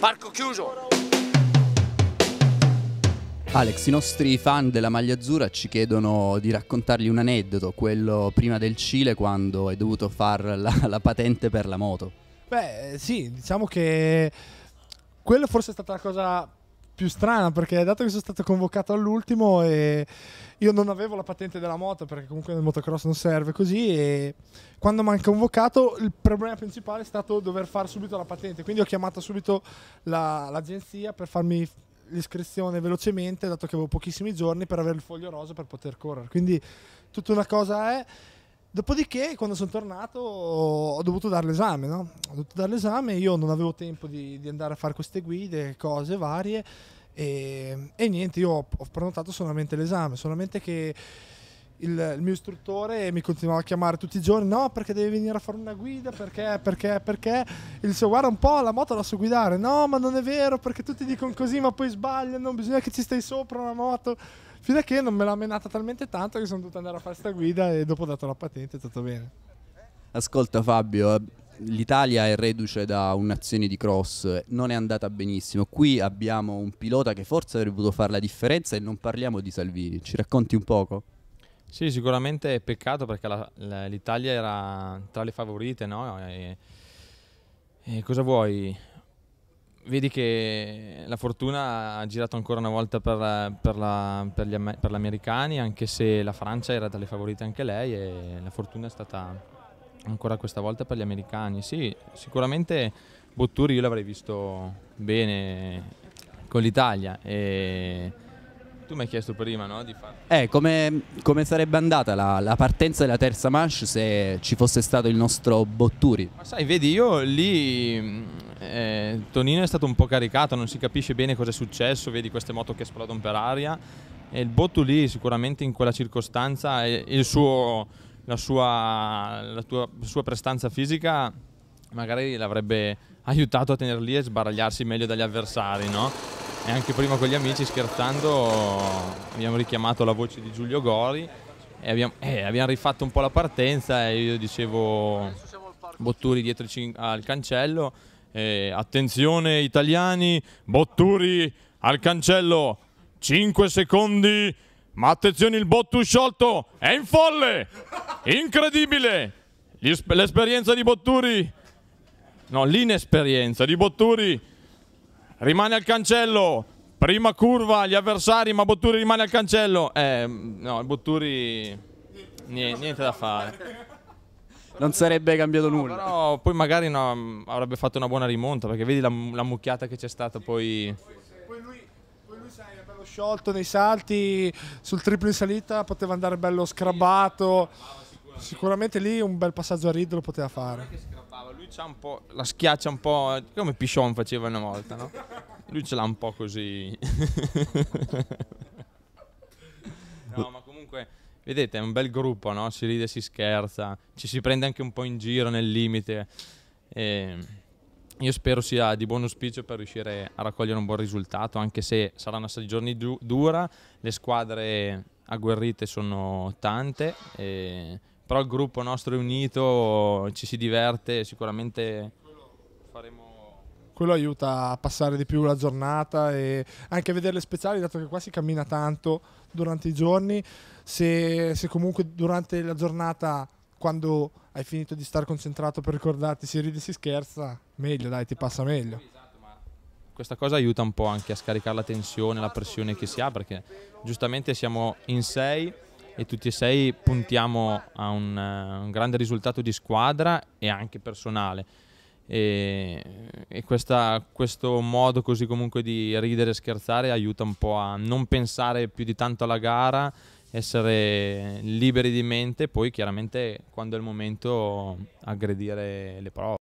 Parco chiuso! Alex, i nostri fan della maglia azzurra ci chiedono di raccontargli un aneddoto, quello prima del Cile quando hai dovuto fare la, la, patente per la moto. Beh, sì, diciamo che quello forse è stata la cosa più strana perché dato che sono stato convocato all'ultimo e io non avevo la patente della moto perché comunque nel motocross non serve così e quando mi hanno convocato il problema principale è stato dover fare subito la patente quindi ho chiamato subito la, l'agenzia per farmi l'iscrizione velocemente dato che avevo pochissimi giorni per avere il foglio rosa per poter correre quindi tutta una cosa è Dopodiché, quando sono tornato, ho dovuto dare l'esame. No? Ho dovuto dare l'esame, io non avevo tempo di, di andare a fare queste guide, cose varie. E, e niente, io ho, prenotato solamente l'esame, solamente che il, il, mio istruttore mi continuava a chiamare tutti i giorni: no, perché devi venire a fare una guida, perché, perché, perché. E dicevo, guarda un po', la moto la so guidare. No, ma non è vero, perché tutti dicono così, ma poi sbagliano, bisogna che ci stai sopra una moto. Fino a che non me l'ha menata talmente tanto che sono dovuto andare a fare sta guida e dopo ho dato la patente, è tutto bene. Ascolta Fabio, eh, l'Italia è reduce da un'azione di cross, non è andata benissimo. Qui abbiamo un pilota che forse avrebbe potuto fare la differenza e non parliamo di Salvini. Ci racconti un poco? Sì, sicuramente è peccato perché la, la, l'Italia era tra le favorite, no? E, e cosa vuoi? vedi che la fortuna ha girato ancora una volta per, per, la, per, gli, per, gli, americani, anche se la Francia era dalle favorite anche lei e la fortuna è stata ancora questa volta per gli americani. Sì, sicuramente Botturi io l'avrei visto bene con l'Italia e tu mi hai chiesto prima no, di farlo. Eh, come, come, sarebbe andata la, la, partenza della terza manche se ci fosse stato il nostro Botturi? Ma sai, vedi, io lì eh, Tonino è stato un po' caricato, non si capisce bene cosa è successo, vedi queste moto che esplodono per aria. E il Bottu lì sicuramente in quella circostanza e il suo, la, sua, la tua, sua prestanza fisica magari l'avrebbe aiutato a tenere lì e sbaragliarsi meglio dagli avversari, no? E anche prima con gli amici scherzando abbiamo richiamato la voce di Giulio Gori e abbiamo, eh, abbiamo rifatto un po' la partenza e io dicevo Botturi dietro al cancello eh, attenzione italiani, Botturi al cancello, 5 secondi, ma attenzione il Bottu sciolto, è in folle, incredibile, l'esperienza di Botturi, no l'inesperienza di Botturi, rimane al cancello, prima curva gli avversari ma Botturi rimane al cancello, eh, no Botturi niente, niente da fare non sarebbe cambiato no, nulla. Però poi magari no, mm, avrebbe fatto una buona rimonta perché vedi la, la mucchiata che c'è stata sì, poi... Poi lui, poi lui sai, è bello sciolto nei salti, sul triplo in salita poteva andare bello scrabbato. Sicuramente lì un bel passaggio a Reed lo poteva fare. Lui c'ha un po', la schiaccia un po' come Pichon faceva una volta, no? Lui ce l'ha un po' così. Vedete, è un bel gruppo, no? Si ride, si scherza, ci si prende anche un po' in giro nel limite. E io spero sia di buon auspicio per riuscire a raccogliere un buon risultato, anche se sarà una stagione du dura, le squadre agguerrite sono tante, e... però il gruppo nostro è unito, ci si diverte, sicuramente faremo quello aiuta a passare di più la giornata e anche a vedere le speciali, dato che qua si cammina tanto durante i giorni, se, se comunque durante la giornata quando hai finito di stare concentrato per ricordarti si ride si scherza, meglio dai, ti passa meglio. Questa cosa aiuta un po' anche a scaricare la tensione, la pressione che si ha, perché giustamente siamo in sei e tutti e sei puntiamo a un, uh, un grande risultato di squadra e anche personale e, e questa, questo modo così comunque di ridere e scherzare aiuta un po' a non pensare più di tanto alla gara, essere liberi di mente, poi chiaramente quando è il momento aggredire le prove.